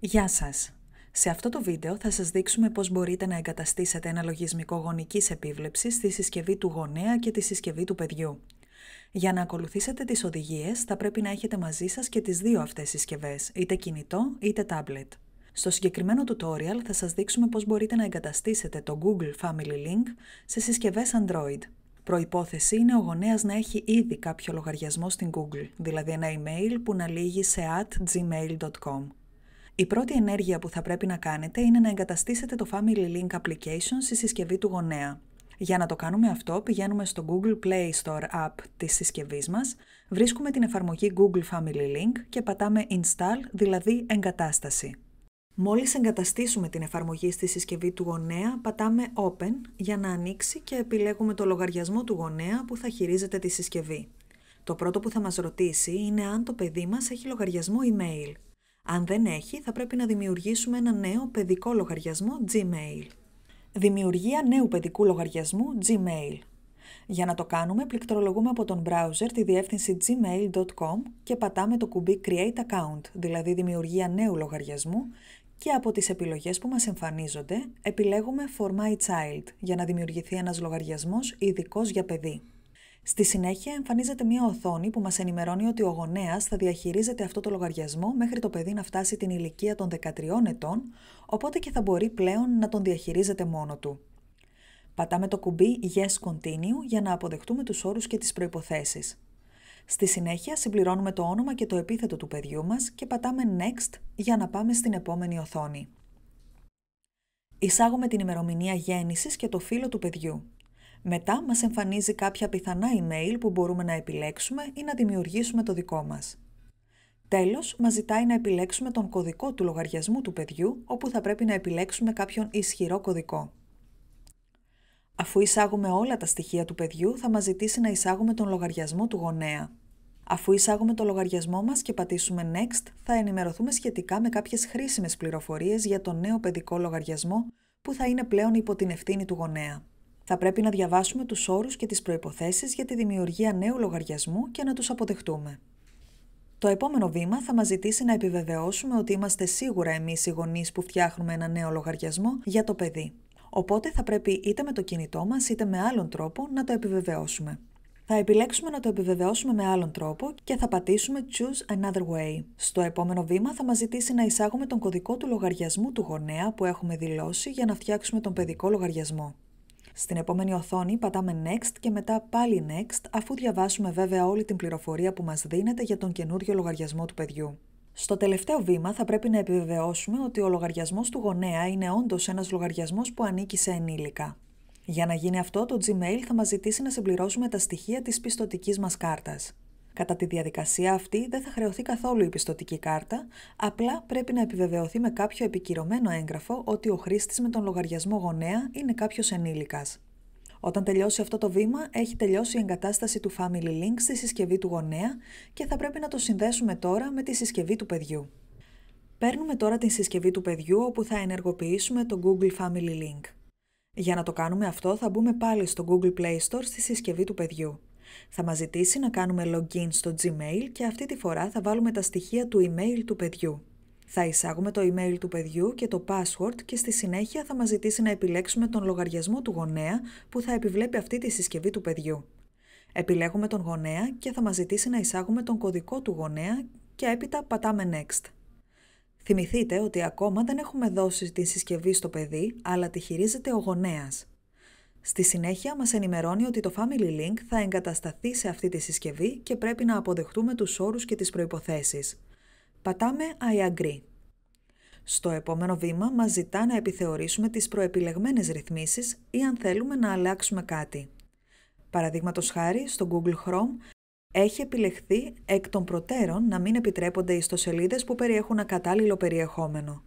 Γεια σας! Σε αυτό το βίντεο θα σας δείξουμε πώς μπορείτε να εγκαταστήσετε ένα λογισμικό γονικής επίβλεψης στη συσκευή του γονέα και τη συσκευή του παιδιού. Για να ακολουθήσετε τις οδηγίες θα πρέπει να έχετε μαζί σας και τις δύο αυτές συσκευές, είτε κινητό είτε tablet. Στο συγκεκριμένο tutorial θα σας δείξουμε πώς μπορείτε να εγκαταστήσετε το Google Family Link σε συσκευές Android. Προϋπόθεση είναι ο γονέας να έχει ήδη κάποιο λογαριασμό στην Google, δηλαδή ένα email που να λύγει σε at gmail.com. Η πρώτη ενέργεια που θα πρέπει να κάνετε είναι να εγκαταστήσετε το Family Link Application στη συσκευή του γονέα. Για να το κάνουμε αυτό, πηγαίνουμε στο Google Play Store App της συσκευής μας, βρίσκουμε την εφαρμογή Google Family Link και πατάμε Install, δηλαδή Εγκατάσταση. Μόλις εγκαταστήσουμε την εφαρμογή στη συσκευή του γονέα, πατάμε Open για να ανοίξει και επιλέγουμε το λογαριασμό του γονέα που θα χειρίζεται τη συσκευή. Το πρώτο που θα μας ρωτήσει είναι αν το παιδί μας έχει λογαριασμό email. Αν δεν έχει, θα πρέπει να δημιουργήσουμε ένα νέο παιδικό λογαριασμό Gmail. Δημιουργία νέου παιδικού λογαριασμού Gmail. Για να το κάνουμε, πληκτρολογούμε από τον browser τη διεύθυνση gmail.com και πατάμε το κουμπί Create Account, δηλαδή Δημιουργία νέου λογαριασμού, και από τις επιλογές που μας εμφανίζονται, επιλέγουμε For My Child για να δημιουργηθεί ένας λογαριασμός ειδικός για παιδί. Στη συνέχεια εμφανίζεται μια οθόνη που μας ενημερώνει ότι ο γονέας θα διαχειρίζεται αυτό το λογαριασμό μέχρι το παιδί να φτάσει την ηλικία των 13 ετών, οπότε και θα μπορεί πλέον να τον διαχειρίζεται μόνο του. Πατάμε το κουμπί Yes Continue για να αποδεχτούμε τους όρους και τις προϋποθέσεις. Στη συνέχεια συμπληρώνουμε το όνομα και το επίθετο του παιδιού μας και πατάμε Next για να πάμε στην επόμενη οθόνη. Εισάγουμε την ημερομηνία γέννησης και το φύλλο του παιδιού. Μετά μας εμφανίζει κάποια πιθανά email που μπορούμε να επιλέξουμε ή να δημιουργήσουμε το δικό μας. Τέλος, μας ζητάει να επιλέξουμε τον κωδικό του λογαριασμού του παιδιού, όπου θα πρέπει να επιλέξουμε κάποιον ισχυρό κωδικό. Αφού εισάγουμε όλα τα στοιχεία του παιδιού, θα μας ζητήσει να εισάγουμε τον λογαριασμό του γονέα. Αφού εισάγουμε τον λογαριασμό μας και πατήσουμε Next, θα ενημερωθούμε σχετικά με κάποιες χρήσιμες πληροφορίες για τον νέο παιδικό λογαριασμό που θα είναι πλέον υπό την ευθύνη του γονέα. Θα πρέπει να διαβάσουμε τους όρους και τις προϋποθέσεις για τη δημιουργία νέου λογαριασμού και να τους αποδεχτούμε. Το επόμενο βήμα θα μας ζητήσει να επιβεβαιώσουμε ότι είμαστε σίγουρα εμείς οι γονείς που φτιάχνουμε ένα νέο λογαριασμό για το παιδί. Οπότε θα πρέπει είτε με το κινητό μας είτε με άλλον τρόπο να το επιβεβαιώσουμε. Θα επιλέξουμε να το επιβεβαιώσουμε με άλλον τρόπο και θα πατήσουμε Choose Another Way. Στο επόμενο βήμα θα μας ζητήσει να εισάγουμε τον κωδικό του λογαριασμού του γονέα που έχουμε δηλώσει για να φτιάξουμε τον παιδικό λογαριασμό. Στην επόμενη οθόνη πατάμε Next και μετά πάλι Next αφού διαβάσουμε βέβαια όλη την πληροφορία που μας δίνεται για τον καινούριο λογαριασμό του παιδιού. Στο τελευταίο βήμα θα πρέπει να επιβεβαιώσουμε ότι ο λογαριασμός του γονέα είναι όντως ένας λογαριασμός που ανήκει σε ενήλικα. Για να γίνει αυτό, το Gmail θα μας ζητήσει να συμπληρώσουμε τα στοιχεία της πιστοτικής μας κάρτας. Κατά τη διαδικασία αυτή δεν θα χρεωθεί καθόλου η πιστοτική κάρτα, απλά πρέπει να επιβεβαιωθεί με κάποιο επικυρωμένο έγγραφο ότι ο χρήστης με τον λογαριασμό γονέα είναι κάποιος ενήλικας. Όταν τελειώσει αυτό το βήμα, έχει τελειώσει η εγκατάσταση του Family Link στη συσκευή του γονέα και θα πρέπει να το συνδέσουμε τώρα με τη συσκευή του παιδιού. Παίρνουμε τώρα την συσκευή του παιδιού όπου θα ενεργοποιήσουμε το Google Family Link. Για να το κάνουμε αυτό θα μπούμε πάλι στο Google Play Store στη συσκευή του παιδιού. Θα μας ζητήσει να κάνουμε login στο Gmail και αυτή τη φορά θα βάλουμε τα στοιχεία του email του παιδιού. Θα εισάγουμε το email του παιδιού και το password και στη συνέχεια θα μας ζητήσει να επιλέξουμε τον λογαριασμό του γονέα που θα επιβλέπει αυτή τη συσκευή του παιδιού. Επιλέγουμε τον γονέα και θα μας ζητήσει να εισάγουμε τον κωδικό του γονέα και έπειτα πατάμε Next. Θυμηθείτε ότι ακόμα δεν έχουμε δώσει τη συσκευή στο παιδί, αλλά τη χειρίζεται ο γονέας. Στη συνέχεια μας ενημερώνει ότι το Family Link θα εγκατασταθεί σε αυτή τη συσκευή και πρέπει να αποδεχτούμε τους όρους και τις προϋποθέσεις. Πατάμε I agree. Στο επόμενο βήμα μας ζητά να επιθεωρήσουμε τις προεπιλεγμένες ρυθμίσεις ή αν θέλουμε να αλλάξουμε κάτι. Παραδείγματος χάρη, στο Google Chrome έχει επιλεχθεί εκ των προτέρων να μην επιτρέπονται ιστοσελίδες που περιέχουν ακατάλληλο περιεχόμενο.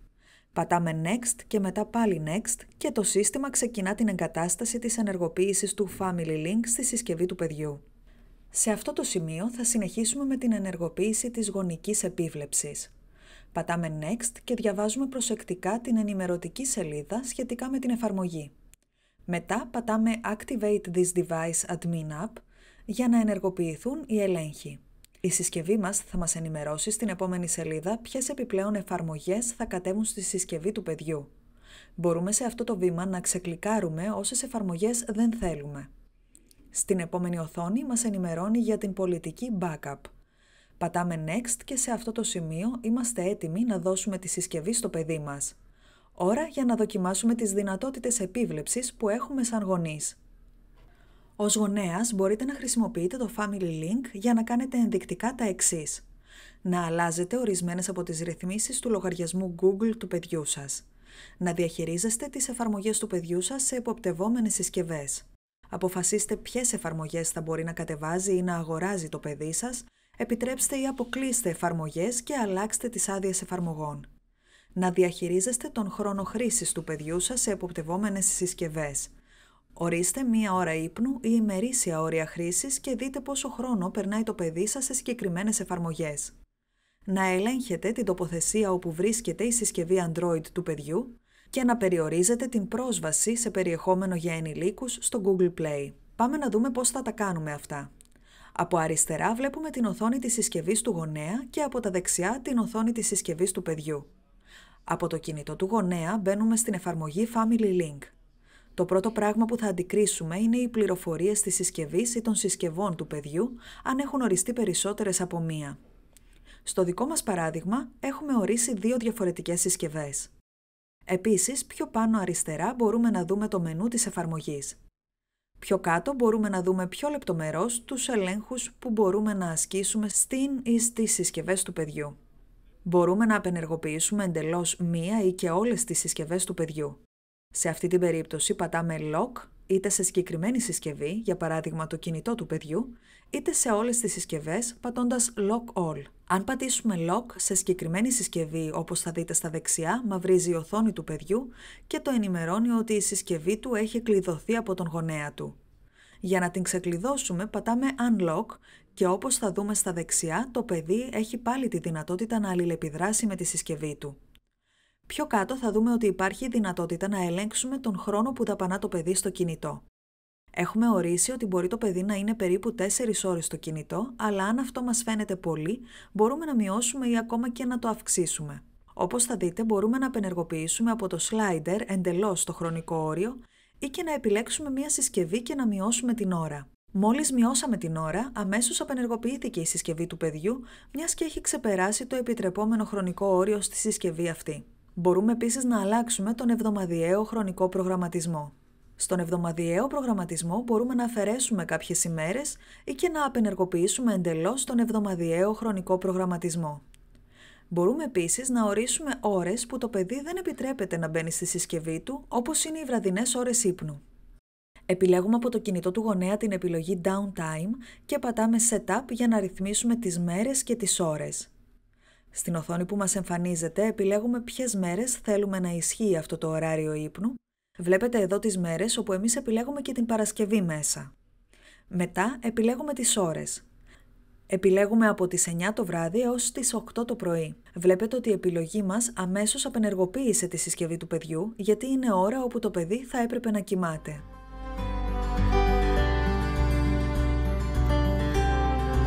Πατάμε Next και μετά πάλι Next και το σύστημα ξεκινά την εγκατάσταση της ενεργοποίησης του Family Link στη συσκευή του παιδιού. Σε αυτό το σημείο θα συνεχίσουμε με την ενεργοποίηση της γονικής επίβλεψης. Πατάμε Next και διαβάζουμε προσεκτικά την ενημερωτική σελίδα σχετικά με την εφαρμογή. Μετά πατάμε Activate this device admin app για να ενεργοποιηθούν οι ελέγχοι. Η συσκευή μας θα μας ενημερώσει στην επόμενη σελίδα ποιες επιπλέον εφαρμογές θα κατέβουν στη συσκευή του παιδιού. Μπορούμε σε αυτό το βήμα να ξεκλικάρουμε όσες εφαρμογές δεν θέλουμε. Στην επόμενη οθόνη μας ενημερώνει για την πολιτική backup. Πατάμε Next και σε αυτό το σημείο είμαστε έτοιμοι να δώσουμε τη συσκευή στο παιδί μας. Ώρα για να δοκιμάσουμε τις δυνατότητες επίβλεψης που έχουμε σαν γονείς. Ως γονέας μπορείτε να χρησιμοποιείτε το Family Link για να κάνετε ενδεικτικά τα εξής. Να αλλάζετε ορισμένες από τις ρυθμίσεις του λογαριασμού Google του παιδιού σας. Να διαχειρίζεστε τις εφαρμογές του παιδιού σας σε εποπτευόμενες συσκευές. Αποφασίστε ποιες εφαρμογές θα μπορεί να κατεβάζει ή να αγοράζει το παιδί σας. επιτρέψτε ή αποκλείστε εφαρμογές και αλλάξτε τις άδειες εφαρμογών. Να διαχειρίζεστε τον χρόνο χρήσης του παιδιού σας σε εποπτευόμενε συσκευές. Ορίστε μία ώρα ύπνου ή ημερήσια όρια χρήσης και δείτε πόσο χρόνο περνάει το παιδί σας σε συγκεκριμένες εφαρμογές. Να ελέγχετε την τοποθεσία όπου βρίσκεται η συσκευή Android του παιδιού και να περιορίζετε την πρόσβαση σε περιεχόμενο για ενήλικου στο Google Play. Πάμε να δούμε πώς θα τα κάνουμε αυτά. Από αριστερά βλέπουμε την οθόνη της συσκευής του γονέα και από τα δεξιά την οθόνη της συσκευής του παιδιού. Από το κινητό του γονέα μπαίνουμε στην εφαρμογή Family Link. Το πρώτο πράγμα που θα αντικρίσουμε είναι οι πληροφορίες της συσκευής ή των συσκευών του παιδιού, αν έχουν οριστεί περισσότερες από μία. Στο δικό μας παράδειγμα, έχουμε ορίσει δύο διαφορετικές συσκευές. Επίσης, πιο πάνω αριστερά μπορούμε να δούμε το μενού της εφαρμογής. Πιο κάτω μπορούμε να δούμε πιο λεπτομερώς τους ελέγχους που μπορούμε να ασκήσουμε στην ή στις συσκευές του παιδιού. Μπορούμε να απενεργοποιήσουμε εντελώς μία ή και όλες τις συσκευές του παιδιού. Σε αυτή την περίπτωση πατάμε lock είτε σε συγκεκριμένη συσκευή, για παράδειγμα το κινητό του παιδιού, είτε σε όλες τις συσκευές πατώντας Lock All. Αν πατήσουμε Lock σε συγκεκριμένη συσκευή, όπως θα δείτε στα δεξιά, μαυρίζει η οθόνη του παιδιού και το ενημερώνει ότι η συσκευή του έχει κλειδωθεί από τον γονέα του. Για να την ξεκλειδώσουμε πατάμε Unlock και όπως θα δούμε στα δεξιά, το παιδί έχει πάλι τη δυνατότητα να αλληλεπιδράσει με τη συσκευή του. Πιο κάτω θα δούμε ότι υπάρχει η δυνατότητα να ελέγξουμε τον χρόνο που δαπανά το παιδί στο κινητό. Έχουμε ορίσει ότι μπορεί το παιδί να είναι περίπου 4 ώρες στο κινητό, αλλά αν αυτό μας φαίνεται πολύ, μπορούμε να μειώσουμε ή ακόμα και να το αυξήσουμε. Όπως θα δείτε, μπορούμε να απενεργοποιήσουμε από το slider εντελώς το χρονικό όριο ή και να επιλέξουμε μία συσκευή και να μειώσουμε την ώρα. Μόλις μειώσαμε την ώρα, αμέσως απενεργοποιήθηκε η συσκευή του παιδιού, μιας και έχει ξεπεράσει το επιτρεπόμενο χρονικό όριο στη συσκευή αυτή. Μπορούμε επίσης να αλλάξουμε τον εβδομαδιαίο χρονικό προγραμματισμό. Στον εβδομαδιαίο προγραμματισμό μπορούμε να αφαιρέσουμε κάποιες ημέρες ή και να απενεργοποιήσουμε εντελώς τον εβδομαδιαίο χρονικό προγραμματισμό. Μπορούμε επίσης να ορίσουμε ώρες που το παιδί δεν επιτρέπεται να μπαίνει στη συσκευή του, όπως είναι οι βραδινές ώρες ύπνου. Επιλέγουμε από το κινητό του γονέα την επιλογή Downtime και πατάμε Setup για να ρυθμίσουμε τις μέρες και τις ώρες. Στην οθόνη που μας εμφανίζεται επιλέγουμε ποιες μέρες θέλουμε να ισχύει αυτό το ωράριο ύπνου. Βλέπετε εδώ τις μέρες όπου εμείς επιλέγουμε και την Παρασκευή μέσα. Μετά επιλέγουμε τις ώρες. Επιλέγουμε από τις 9 το βράδυ έως τις 8 το πρωί. Βλέπετε ότι η επιλογή μας αμέσως απενεργοποίησε τη συσκευή του παιδιού γιατί είναι ώρα όπου το παιδί θα έπρεπε να κοιμάται.